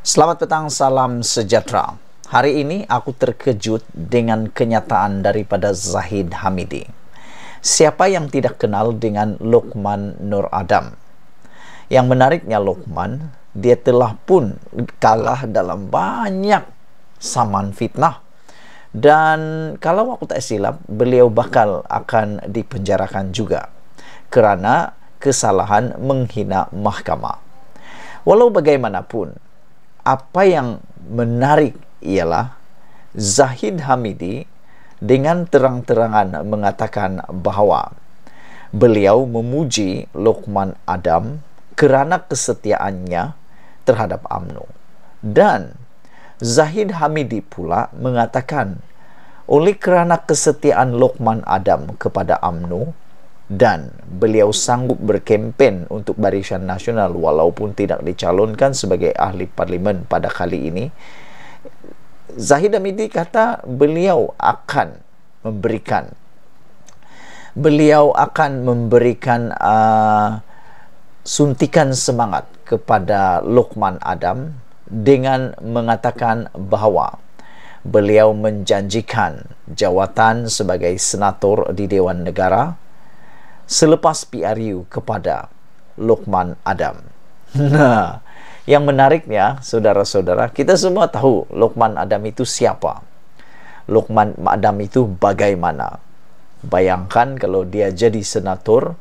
Selamat petang, salam sejahtera. Hari ini aku terkejut dengan kenyataan daripada Zahid Hamidi. Siapa yang tidak kenal dengan Lukman Nur Adam? Yang menariknya Lukman, dia telah pun kalah dalam banyak saman fitnah. Dan kalau aku tak silap, beliau bakal akan dipenjarakan juga. Kerana kesalahan menghina mahkamah. Walau bagaimanapun, apa yang menarik ialah Zahid Hamidi dengan terang-terangan mengatakan bahawa beliau memuji Luqman Adam kerana kesetiaannya terhadap UMNO dan Zahid Hamidi pula mengatakan oleh kerana kesetiaan Luqman Adam kepada UMNO dan beliau sanggup berkempen untuk barisan nasional walaupun tidak dicalonkan sebagai ahli parlimen pada kali ini Zahid Hamidi kata beliau akan memberikan beliau akan memberikan uh, suntikan semangat kepada Lukman Adam dengan mengatakan bahawa beliau menjanjikan jawatan sebagai senator di Dewan Negara selepas PRU kepada Lukman Adam. Nah, yang menariknya saudara-saudara, kita semua tahu Lukman Adam itu siapa. Lukman Adam itu bagaimana? Bayangkan kalau dia jadi senator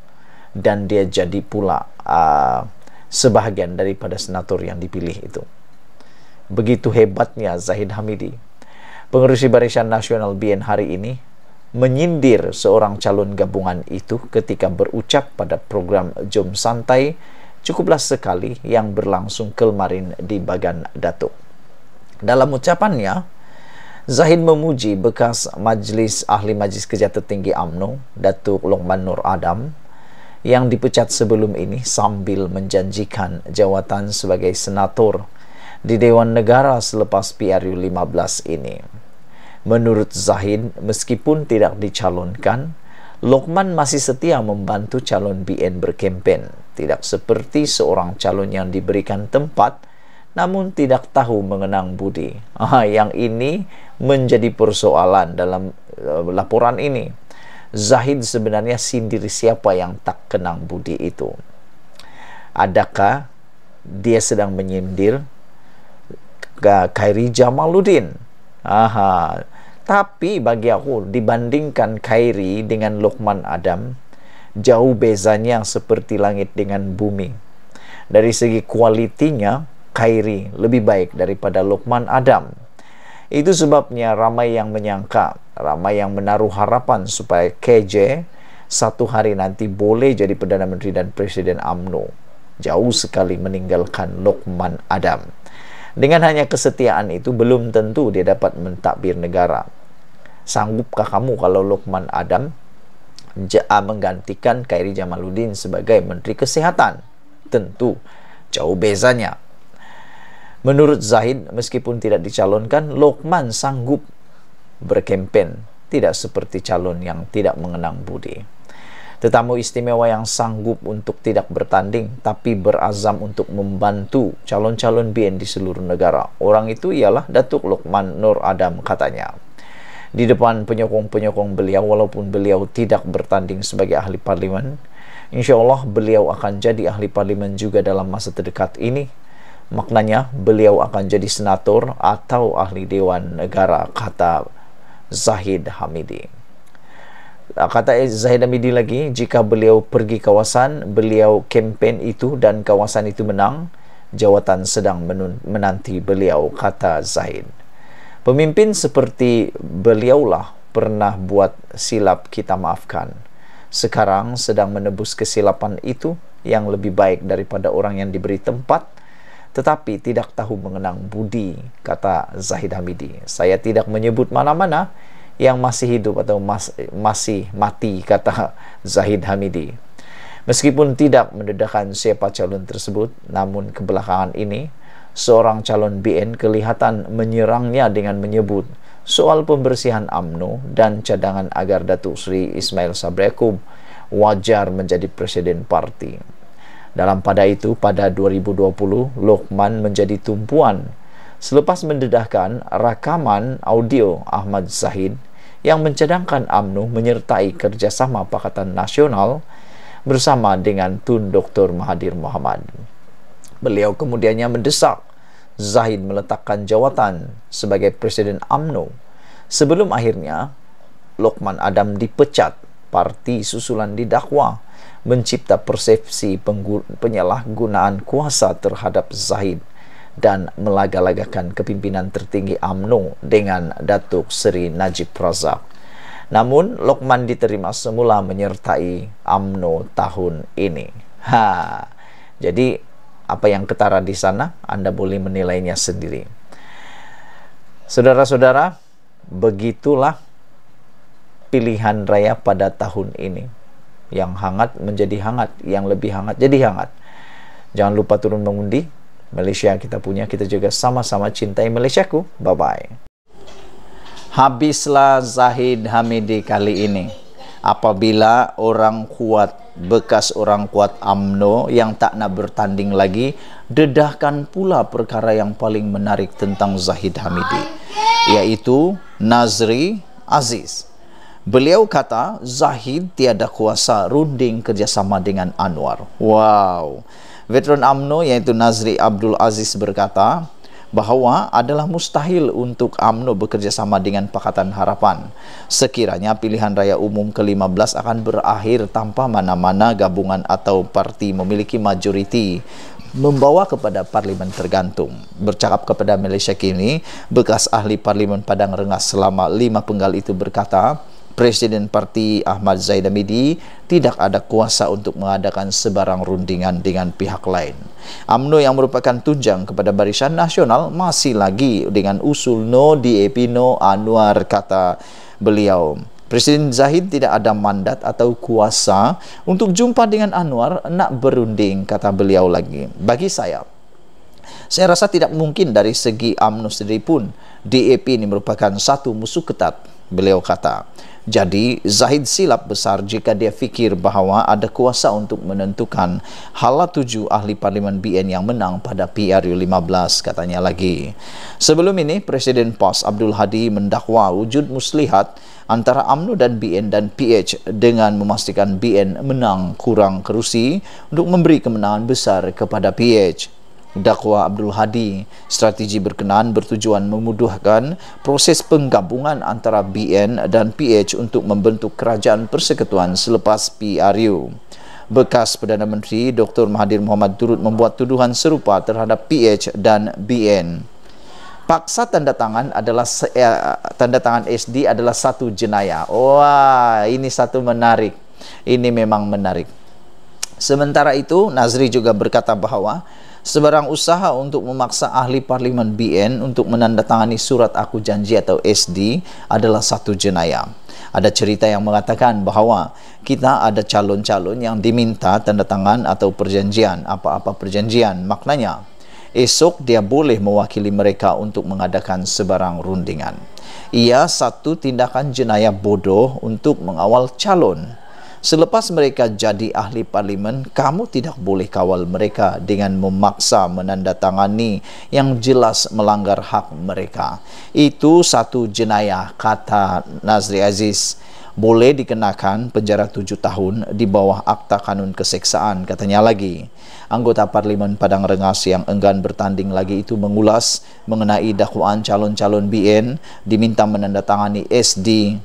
dan dia jadi pula uh, sebahagian daripada senator yang dipilih itu. Begitu hebatnya Zahid Hamidi. Pengurusi Barisan Nasional BN hari ini menyindir seorang calon gabungan itu ketika berucap pada program Jom Santai cukuplah sekali yang berlangsung kemarin di Bagan Datuk. Dalam ucapannya, Zahid memuji bekas Majlis Ahli Majlis Kerja Tertinggi AMNO, Datuk Longman Nur Adam yang dipecat sebelum ini sambil menjanjikan jawatan sebagai senator di Dewan Negara selepas PRU 15 ini menurut Zahid meskipun tidak dicalonkan Lokman masih setia membantu calon BN berkempen tidak seperti seorang calon yang diberikan tempat namun tidak tahu mengenang budi ah, yang ini menjadi persoalan dalam uh, laporan ini Zahid sebenarnya sindir siapa yang tak kenang budi itu adakah dia sedang menyindir eh, Kairi Jamaluddin Aha. Tapi bagi aku dibandingkan Khairi dengan Luqman Adam jauh bezanya seperti langit dengan bumi. Dari segi kualitinya Khairi lebih baik daripada Luqman Adam. Itu sebabnya ramai yang menyangka, ramai yang menaruh harapan supaya KJ satu hari nanti boleh jadi Perdana Menteri dan Presiden AMNO. Jauh sekali meninggalkan Luqman Adam. Dengan hanya kesetiaan itu belum tentu dia dapat mentakbir negara. Sanggupkah kamu kalau Lukman Adam ah, menggantikan Khairi Jamaluddin sebagai menteri kesehatan? Tentu jauh bezanya. Menurut Zahid, meskipun tidak dicalonkan, Lukman sanggup berkempen tidak seperti calon yang tidak mengenang budi. Tetamu istimewa yang sanggup untuk tidak bertanding, tapi berazam untuk membantu calon-calon BN di seluruh negara. Orang itu ialah Datuk Lukman Nur Adam katanya. Di depan penyokong-penyokong beliau, walaupun beliau tidak bertanding sebagai ahli parlimen, insya Allah beliau akan jadi ahli parlimen juga dalam masa terdekat ini. Maknanya beliau akan jadi senator atau ahli dewan negara, kata Zahid Hamidi. Ah, kata Zahid Hamidi lagi jika beliau pergi kawasan beliau kempen itu dan kawasan itu menang jawatan sedang menanti beliau kata Zahid pemimpin seperti beliaulah pernah buat silap kita maafkan sekarang sedang menebus kesilapan itu yang lebih baik daripada orang yang diberi tempat tetapi tidak tahu mengenang budi kata Zahid Hamidi saya tidak menyebut mana-mana yang masih hidup atau mas, masih mati kata Zahid Hamidi. Meskipun tidak mendedahkan siapa calon tersebut, namun kebelakangan ini seorang calon BN kelihatan menyerangnya dengan menyebut soal pembersihan AMNO dan cadangan agar Datuk Sri Ismail Sabrekum wajar menjadi presiden parti. Dalam pada itu, pada 2020, Lokman menjadi tumpuan selepas mendedahkan rakaman audio Ahmad Zahid yang mencadangkan UMNO menyertai kerjasama Pakatan Nasional bersama dengan Tun Dr. Mahathir Mohamad. Beliau kemudiannya mendesak Zahid meletakkan jawatan sebagai Presiden UMNO sebelum akhirnya Lokman Adam dipecat parti susulan didakwa mencipta persepsi penyalahgunaan kuasa terhadap Zahid dan melaga-lagakan kepimpinan tertinggi AMNU dengan Datuk Seri Najib Razak. Namun, Lokman diterima semula menyertai AMNU tahun ini. Ha, jadi apa yang ketara di sana, Anda boleh menilainya sendiri. Saudara-saudara, begitulah pilihan raya pada tahun ini. Yang hangat menjadi hangat, yang lebih hangat jadi hangat. Jangan lupa turun mengundi, Malaysia kita punya kita juga sama-sama cintai Malaysia ku bye bye habislah Zahid Hamidi kali ini apabila orang kuat bekas orang kuat AMNO yang tak nak bertanding lagi dedahkan pula perkara yang paling menarik tentang Zahid Hamidi yaitu Nazri Aziz Beliau kata Zahid tiada kuasa runding kerjasama dengan Anwar. Wow. Veteran AMNO iaitu Nazri Abdul Aziz berkata bahawa adalah mustahil untuk UMNO bekerjasama dengan Pakatan Harapan sekiranya pilihan raya umum ke-15 akan berakhir tanpa mana-mana gabungan atau parti memiliki majoriti membawa kepada parlimen tergantung. Bercakap kepada Malaysia kini, bekas ahli parlimen Padang Rengas selama lima penggal itu berkata, Presiden Parti Ahmad Zaid Amidi tidak ada kuasa untuk mengadakan sebarang rundingan dengan pihak lain. AMNO yang merupakan tunjang kepada Barisan Nasional masih lagi dengan usul no DAP no Anwar kata beliau. Presiden Zahid tidak ada mandat atau kuasa untuk jumpa dengan Anwar nak berunding kata beliau lagi. Bagi saya, saya rasa tidak mungkin dari segi AMNO sendiri pun DAP ini merupakan satu musuh ketat beliau kata. Jadi Zahid silap besar jika dia fikir bahawa ada kuasa untuk menentukan hala tuju ahli parlimen BN yang menang pada PRU 15 katanya lagi. Sebelum ini Presiden PAS Abdul Hadi mendakwa wujud muslihat antara AMNO dan BN dan PH dengan memastikan BN menang kurang kerusi untuk memberi kemenangan besar kepada PH. Dakwa Abdul Hadi strategi berkenaan bertujuan memudahkan proses penggabungan antara BN dan PH untuk membentuk kerajaan persekutuan selepas PRU bekas Perdana Menteri Dr. Mahathir Mohamad turut membuat tuduhan serupa terhadap PH dan BN paksa tanda tangan adalah eh, tanda tangan SD adalah satu jenayah wah ini satu menarik ini memang menarik sementara itu Nazri juga berkata bahawa sebarang usaha untuk memaksa ahli parlimen BN untuk menandatangani surat aku janji atau SD adalah satu jenayah. Ada cerita yang mengatakan bahawa kita ada calon-calon yang diminta tanda tangan atau perjanjian, apa-apa perjanjian. Maknanya, esok dia boleh mewakili mereka untuk mengadakan sebarang rundingan. Ia satu tindakan jenayah bodoh untuk mengawal calon selepas mereka jadi ahli parlimen, kamu tidak boleh kawal mereka dengan memaksa menandatangani yang jelas melanggar hak mereka. Itu satu jenayah, kata Nazri Aziz. Boleh dikenakan penjara tujuh tahun di bawah akta kanun keseksaan, katanya lagi. Anggota Parlimen Padang Rengas yang enggan bertanding lagi itu mengulas mengenai dakwaan calon-calon BN diminta menandatangani SD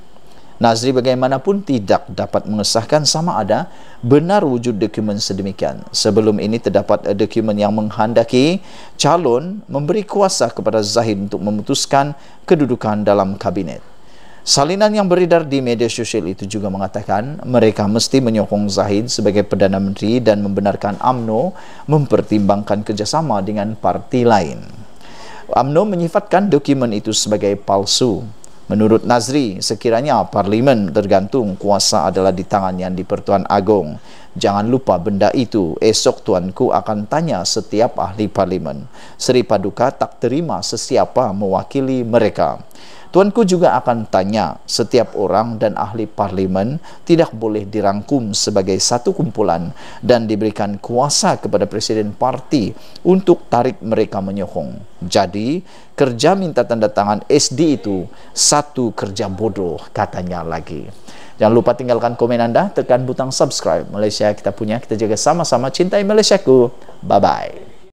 Nazri bagaimanapun tidak dapat mengesahkan sama ada benar wujud dokumen sedemikian. Sebelum ini terdapat dokumen yang menghendaki calon memberi kuasa kepada Zahid untuk memutuskan kedudukan dalam kabinet. Salinan yang beredar di media sosial itu juga mengatakan mereka mesti menyokong Zahid sebagai Perdana Menteri dan membenarkan AMNO mempertimbangkan kerjasama dengan parti lain. AMNO menyifatkan dokumen itu sebagai palsu. Menurut Nazri, sekiranya parlimen tergantung kuasa adalah di tangan yang dipertuan agung. Jangan lupa benda itu, esok tuanku akan tanya setiap ahli parlimen. Sri Paduka tak terima sesiapa mewakili mereka. Tuanku juga akan tanya setiap orang dan ahli parlimen tidak boleh dirangkum sebagai satu kumpulan dan diberikan kuasa kepada presiden parti untuk tarik mereka menyokong. Jadi kerja minta tanda tangan SD itu satu kerja bodoh katanya lagi. Jangan lupa tinggalkan komen anda, tekan butang subscribe. Malaysia kita punya, kita jaga sama-sama. Cintai ku. Bye-bye.